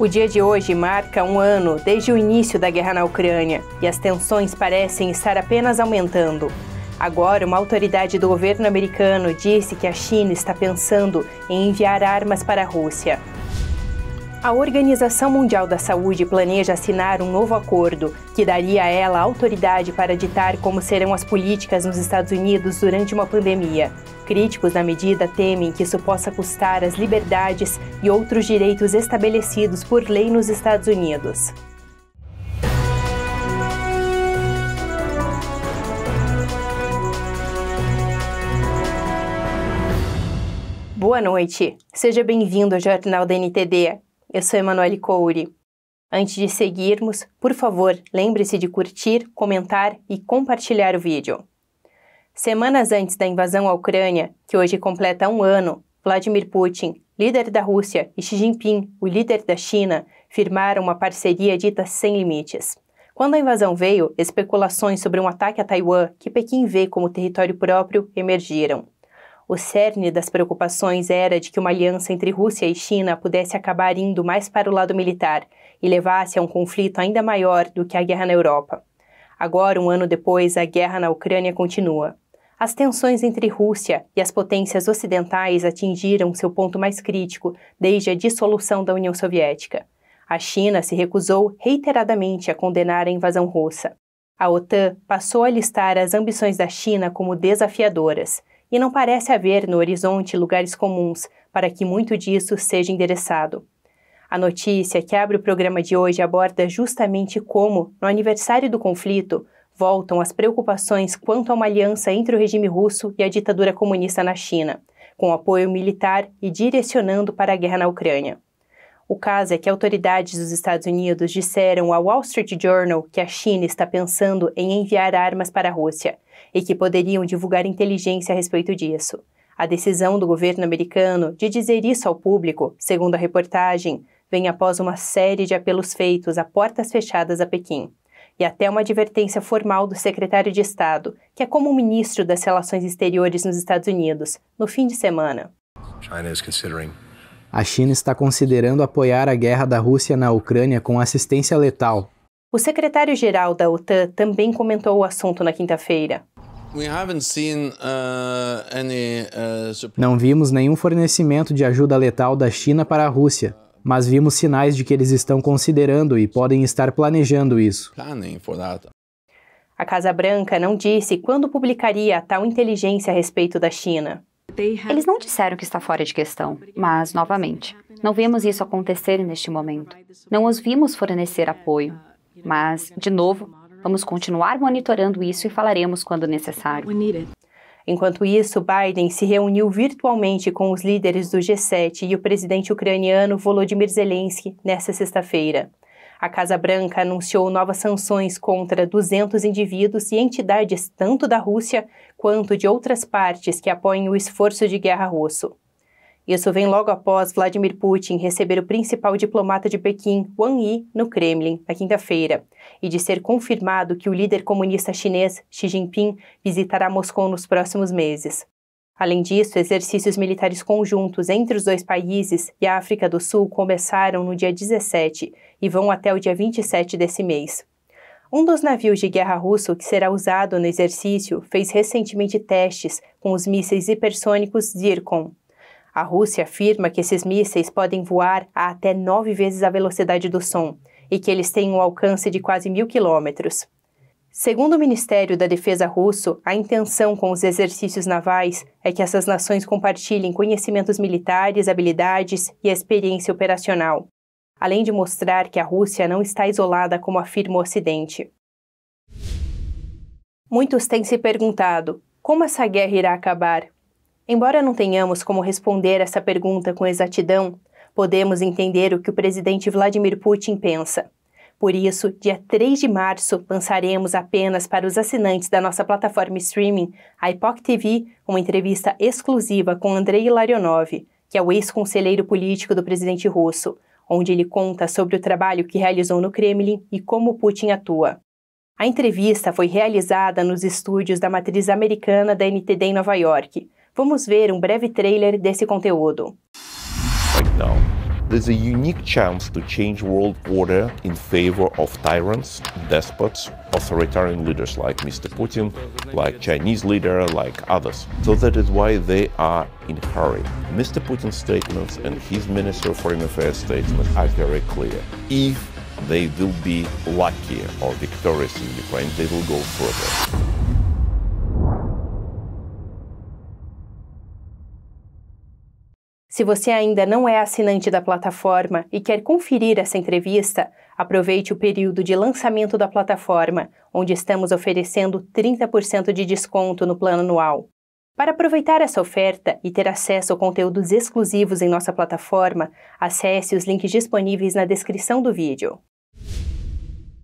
O dia de hoje marca um ano desde o início da guerra na Ucrânia e as tensões parecem estar apenas aumentando. Agora, uma autoridade do governo americano disse que a China está pensando em enviar armas para a Rússia. A Organização Mundial da Saúde planeja assinar um novo acordo que daria a ela autoridade para ditar como serão as políticas nos Estados Unidos durante uma pandemia. Críticos da medida temem que isso possa custar as liberdades e outros direitos estabelecidos por lei nos Estados Unidos. Boa noite. Seja bem-vindo ao Jornal da NTD. Eu sou Emanuele Couri. Antes de seguirmos, por favor, lembre-se de curtir, comentar e compartilhar o vídeo. Semanas antes da invasão à Ucrânia, que hoje completa um ano, Vladimir Putin, líder da Rússia, e Xi Jinping, o líder da China, firmaram uma parceria dita sem limites. Quando a invasão veio, especulações sobre um ataque a Taiwan, que Pequim vê como território próprio, emergiram. O cerne das preocupações era de que uma aliança entre Rússia e China pudesse acabar indo mais para o lado militar e levasse a um conflito ainda maior do que a guerra na Europa. Agora, um ano depois, a guerra na Ucrânia continua. As tensões entre Rússia e as potências ocidentais atingiram seu ponto mais crítico desde a dissolução da União Soviética. A China se recusou reiteradamente a condenar a invasão russa. A OTAN passou a listar as ambições da China como desafiadoras, e não parece haver no horizonte lugares comuns para que muito disso seja endereçado. A notícia que abre o programa de hoje aborda justamente como, no aniversário do conflito, voltam as preocupações quanto a uma aliança entre o regime russo e a ditadura comunista na China, com apoio militar e direcionando para a guerra na Ucrânia. O caso é que autoridades dos Estados Unidos disseram ao Wall Street Journal que a China está pensando em enviar armas para a Rússia e que poderiam divulgar inteligência a respeito disso. A decisão do governo americano de dizer isso ao público, segundo a reportagem, vem após uma série de apelos feitos a portas fechadas a Pequim e até uma advertência formal do secretário de Estado, que é como ministro das Relações Exteriores nos Estados Unidos, no fim de semana. A China está considerando apoiar a guerra da Rússia na Ucrânia com assistência letal. O secretário-geral da OTAN também comentou o assunto na quinta-feira. Uh, uh, Não vimos nenhum fornecimento de ajuda letal da China para a Rússia, mas vimos sinais de que eles estão considerando e podem estar planejando isso. Ah, a Casa Branca não disse quando publicaria tal inteligência a respeito da China. Eles não disseram que está fora de questão, mas, novamente, não vimos isso acontecer neste momento. Não os vimos fornecer apoio. Mas, de novo, vamos continuar monitorando isso e falaremos quando necessário. Enquanto isso, Biden se reuniu virtualmente com os líderes do G7 e o presidente ucraniano Volodymyr Zelensky nesta sexta-feira. A Casa Branca anunciou novas sanções contra 200 indivíduos e entidades tanto da Rússia quanto de outras partes que apoiam o esforço de guerra russo. Isso vem logo após Vladimir Putin receber o principal diplomata de Pequim, Wang Yi, no Kremlin, na quinta-feira, e de ser confirmado que o líder comunista chinês, Xi Jinping, visitará Moscou nos próximos meses. Além disso, exercícios militares conjuntos entre os dois países e a África do Sul começaram no dia 17 e vão até o dia 27 desse mês. Um dos navios de guerra russo que será usado no exercício fez recentemente testes com os mísseis hipersônicos Zircon, a Rússia afirma que esses mísseis podem voar a até nove vezes a velocidade do som e que eles têm um alcance de quase mil quilômetros. Segundo o Ministério da Defesa russo, a intenção com os exercícios navais é que essas nações compartilhem conhecimentos militares, habilidades e experiência operacional, além de mostrar que a Rússia não está isolada como afirma o Ocidente. Muitos têm se perguntado como essa guerra irá acabar Embora não tenhamos como responder essa pergunta com exatidão, podemos entender o que o presidente Vladimir Putin pensa. Por isso, dia 3 de março, lançaremos apenas para os assinantes da nossa plataforma streaming, a Epoch TV, uma entrevista exclusiva com Andrei Larionov, que é o ex-conselheiro político do presidente russo, onde ele conta sobre o trabalho que realizou no Kremlin e como Putin atua. A entrevista foi realizada nos estúdios da matriz americana da NTD em Nova York, Vamos ver um breve trailer desse conteúdo. Right now, there's a unique chance to change world order in favor of tyrants, despots, authoritarian leaders like Mr. Putin, like Chinese leader, like others. So that is why they are in hurry. Mr. Putin's statements and his Minister of Foreign Affairs statements are very clear. If they will be lucky or victorious in Ukraine, they will go further. Se você ainda não é assinante da plataforma e quer conferir essa entrevista, aproveite o período de lançamento da plataforma, onde estamos oferecendo 30% de desconto no plano anual. Para aproveitar essa oferta e ter acesso a conteúdos exclusivos em nossa plataforma, acesse os links disponíveis na descrição do vídeo.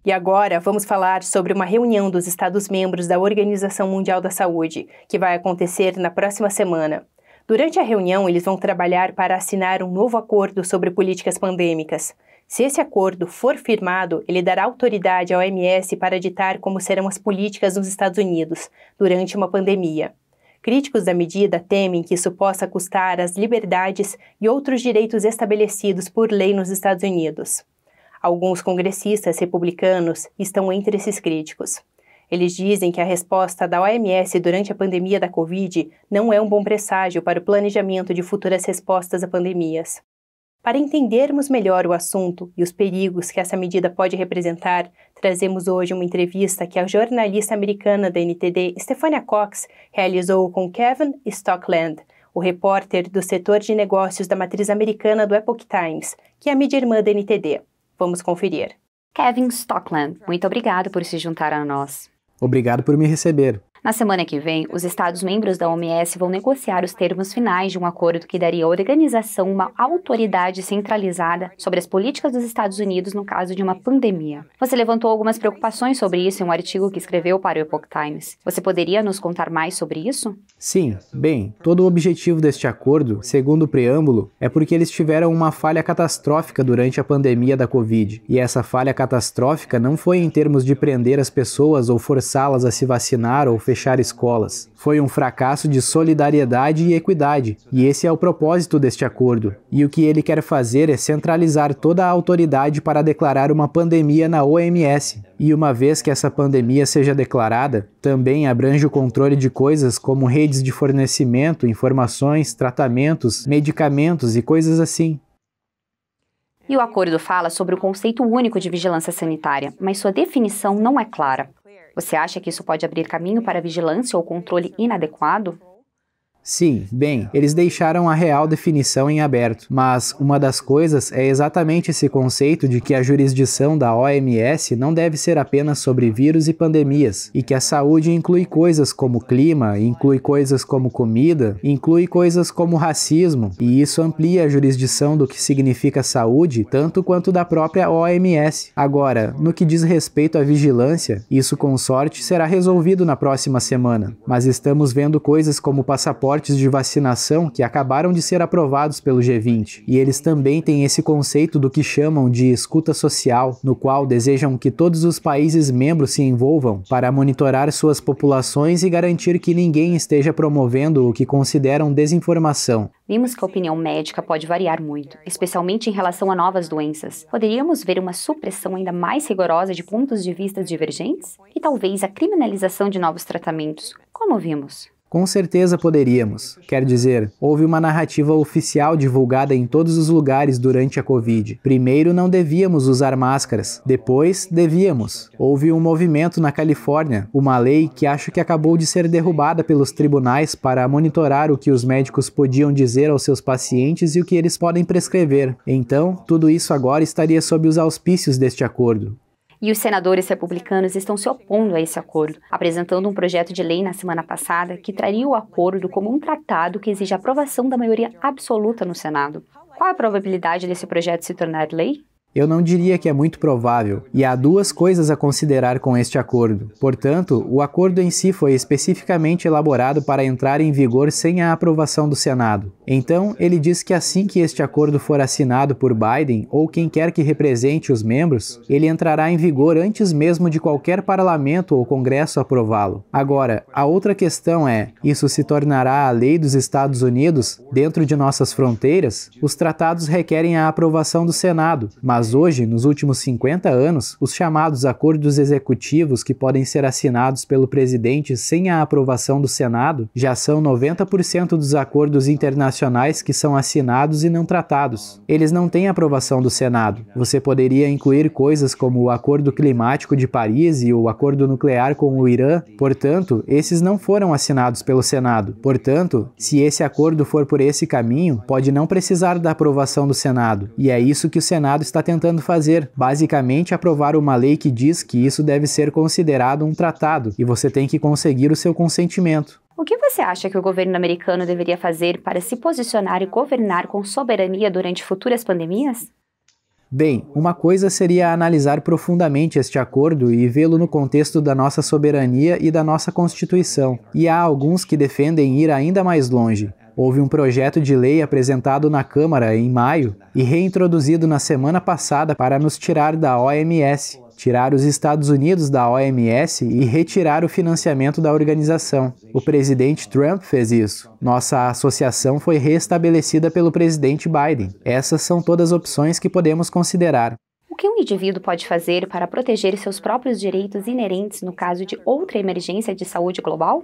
E agora vamos falar sobre uma reunião dos Estados-membros da Organização Mundial da Saúde, que vai acontecer na próxima semana. Durante a reunião, eles vão trabalhar para assinar um novo acordo sobre políticas pandêmicas. Se esse acordo for firmado, ele dará autoridade à OMS para ditar como serão as políticas nos Estados Unidos durante uma pandemia. Críticos da medida temem que isso possa custar as liberdades e outros direitos estabelecidos por lei nos Estados Unidos. Alguns congressistas republicanos estão entre esses críticos. Eles dizem que a resposta da OMS durante a pandemia da Covid não é um bom presságio para o planejamento de futuras respostas a pandemias. Para entendermos melhor o assunto e os perigos que essa medida pode representar, trazemos hoje uma entrevista que a jornalista americana da NTD, Stefania Cox, realizou com Kevin Stockland, o repórter do setor de negócios da matriz americana do Epoch Times, que é a mídia irmã da NTD. Vamos conferir. Kevin Stockland, muito obrigado por se juntar a nós. Obrigado por me receber. Na semana que vem, os Estados-membros da OMS vão negociar os termos finais de um acordo que daria à organização uma autoridade centralizada sobre as políticas dos Estados Unidos no caso de uma pandemia. Você levantou algumas preocupações sobre isso em um artigo que escreveu para o Epoch Times. Você poderia nos contar mais sobre isso? Sim. Bem, todo o objetivo deste acordo, segundo o preâmbulo, é porque eles tiveram uma falha catastrófica durante a pandemia da Covid. E essa falha catastrófica não foi em termos de prender as pessoas ou forçá-las a se vacinar ou fechar fechar escolas. Foi um fracasso de solidariedade e equidade, e esse é o propósito deste acordo. E o que ele quer fazer é centralizar toda a autoridade para declarar uma pandemia na OMS. E uma vez que essa pandemia seja declarada, também abrange o controle de coisas como redes de fornecimento, informações, tratamentos, medicamentos e coisas assim. E o acordo fala sobre o conceito único de vigilância sanitária, mas sua definição não é clara. Você acha que isso pode abrir caminho para vigilância ou controle inadequado? Sim, bem, eles deixaram a real definição em aberto, mas uma das coisas é exatamente esse conceito de que a jurisdição da OMS não deve ser apenas sobre vírus e pandemias, e que a saúde inclui coisas como clima, inclui coisas como comida, inclui coisas como racismo, e isso amplia a jurisdição do que significa saúde, tanto quanto da própria OMS. Agora, no que diz respeito à vigilância, isso com sorte será resolvido na próxima semana, mas estamos vendo coisas como passaporte passaportes de vacinação que acabaram de ser aprovados pelo G20. E eles também têm esse conceito do que chamam de escuta social, no qual desejam que todos os países membros se envolvam para monitorar suas populações e garantir que ninguém esteja promovendo o que consideram desinformação. Vimos que a opinião médica pode variar muito, especialmente em relação a novas doenças. Poderíamos ver uma supressão ainda mais rigorosa de pontos de vista divergentes? E talvez a criminalização de novos tratamentos, como vimos. Com certeza poderíamos. Quer dizer, houve uma narrativa oficial divulgada em todos os lugares durante a Covid. Primeiro não devíamos usar máscaras, depois devíamos. Houve um movimento na Califórnia, uma lei que acho que acabou de ser derrubada pelos tribunais para monitorar o que os médicos podiam dizer aos seus pacientes e o que eles podem prescrever. Então, tudo isso agora estaria sob os auspícios deste acordo. E os senadores republicanos estão se opondo a esse acordo, apresentando um projeto de lei na semana passada que traria o acordo como um tratado que exige a aprovação da maioria absoluta no Senado. Qual a probabilidade desse projeto se tornar lei? Eu não diria que é muito provável, e há duas coisas a considerar com este acordo. Portanto, o acordo em si foi especificamente elaborado para entrar em vigor sem a aprovação do Senado. Então, ele diz que assim que este acordo for assinado por Biden ou quem quer que represente os membros, ele entrará em vigor antes mesmo de qualquer parlamento ou congresso aprová-lo. Agora, a outra questão é: isso se tornará a lei dos Estados Unidos dentro de nossas fronteiras? Os tratados requerem a aprovação do Senado, mas hoje, nos últimos 50 anos, os chamados acordos executivos que podem ser assinados pelo presidente sem a aprovação do Senado já são 90% dos acordos internacionais internacionais que são assinados e não tratados. Eles não têm aprovação do Senado. Você poderia incluir coisas como o Acordo Climático de Paris e o Acordo Nuclear com o Irã. Portanto, esses não foram assinados pelo Senado. Portanto, se esse acordo for por esse caminho, pode não precisar da aprovação do Senado. E é isso que o Senado está tentando fazer, basicamente aprovar uma lei que diz que isso deve ser considerado um tratado e você tem que conseguir o seu consentimento. O que você acha que o governo americano deveria fazer para se posicionar e governar com soberania durante futuras pandemias? Bem, uma coisa seria analisar profundamente este acordo e vê-lo no contexto da nossa soberania e da nossa Constituição. E há alguns que defendem ir ainda mais longe. Houve um projeto de lei apresentado na Câmara em maio e reintroduzido na semana passada para nos tirar da OMS, tirar os Estados Unidos da OMS e retirar o financiamento da organização. O presidente Trump fez isso. Nossa associação foi restabelecida pelo presidente Biden. Essas são todas opções que podemos considerar. O que um indivíduo pode fazer para proteger seus próprios direitos inerentes no caso de outra emergência de saúde global?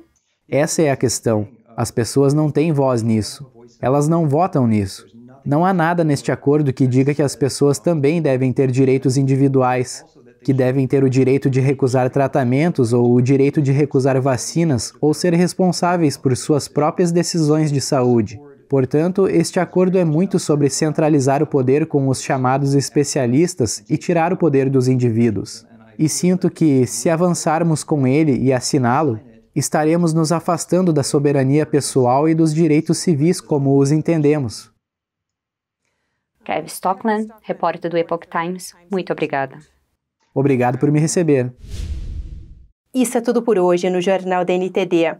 Essa é a questão. As pessoas não têm voz nisso. Elas não votam nisso. Não há nada neste acordo que diga que as pessoas também devem ter direitos individuais que devem ter o direito de recusar tratamentos ou o direito de recusar vacinas ou ser responsáveis por suas próprias decisões de saúde. Portanto, este acordo é muito sobre centralizar o poder com os chamados especialistas e tirar o poder dos indivíduos. E sinto que, se avançarmos com ele e assiná-lo, estaremos nos afastando da soberania pessoal e dos direitos civis como os entendemos. Kev Stockland, repórter do Epoch Times, muito obrigada. Obrigado por me receber. Isso é tudo por hoje no Jornal da NTD.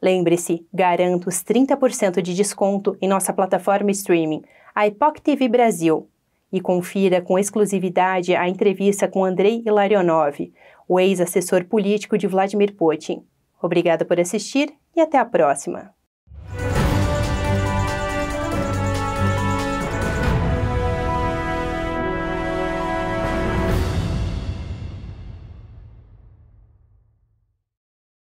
Lembre-se, garanto os 30% de desconto em nossa plataforma streaming, a Epoch TV Brasil. E confira com exclusividade a entrevista com Andrei Ilarionov, o ex-assessor político de Vladimir Putin. Obrigada por assistir e até a próxima!